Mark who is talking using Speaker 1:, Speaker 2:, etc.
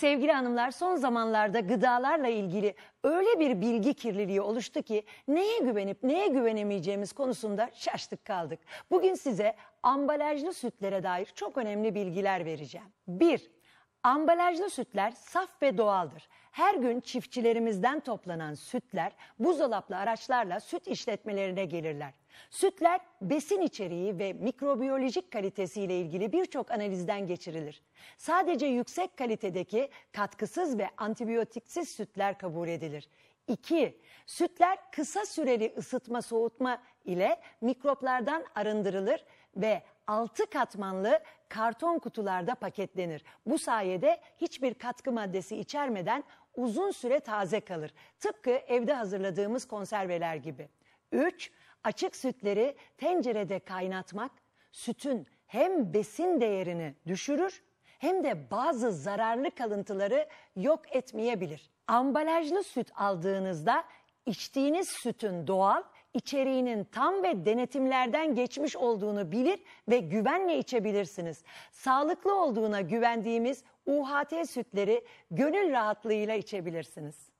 Speaker 1: Sevgili hanımlar son zamanlarda gıdalarla ilgili öyle bir bilgi kirliliği oluştu ki neye güvenip neye güvenemeyeceğimiz konusunda şaştık kaldık. Bugün size ambalajlı sütlere dair çok önemli bilgiler vereceğim. 1. Ambalajlı sütler saf ve doğaldır. Her gün çiftçilerimizden toplanan sütler buzdolaplı araçlarla süt işletmelerine gelirler. Sütler besin içeriği ve mikrobiyolojik kalitesiyle ilgili birçok analizden geçirilir. Sadece yüksek kalitedeki katkısız ve antibiyotiksiz sütler kabul edilir. 2. Sütler kısa süreli ısıtma soğutma ile mikroplardan arındırılır ve 6 katmanlı karton kutularda paketlenir. Bu sayede hiçbir katkı maddesi içermeden uzun süre taze kalır. Tıpkı evde hazırladığımız konserveler gibi. 3. Açık sütleri tencerede kaynatmak sütün hem besin değerini düşürür hem de bazı zararlı kalıntıları yok etmeyebilir. Ambalajlı süt aldığınızda içtiğiniz sütün doğal, içeriğinin tam ve denetimlerden geçmiş olduğunu bilir ve güvenle içebilirsiniz. Sağlıklı olduğuna güvendiğimiz UHT sütleri gönül rahatlığıyla içebilirsiniz.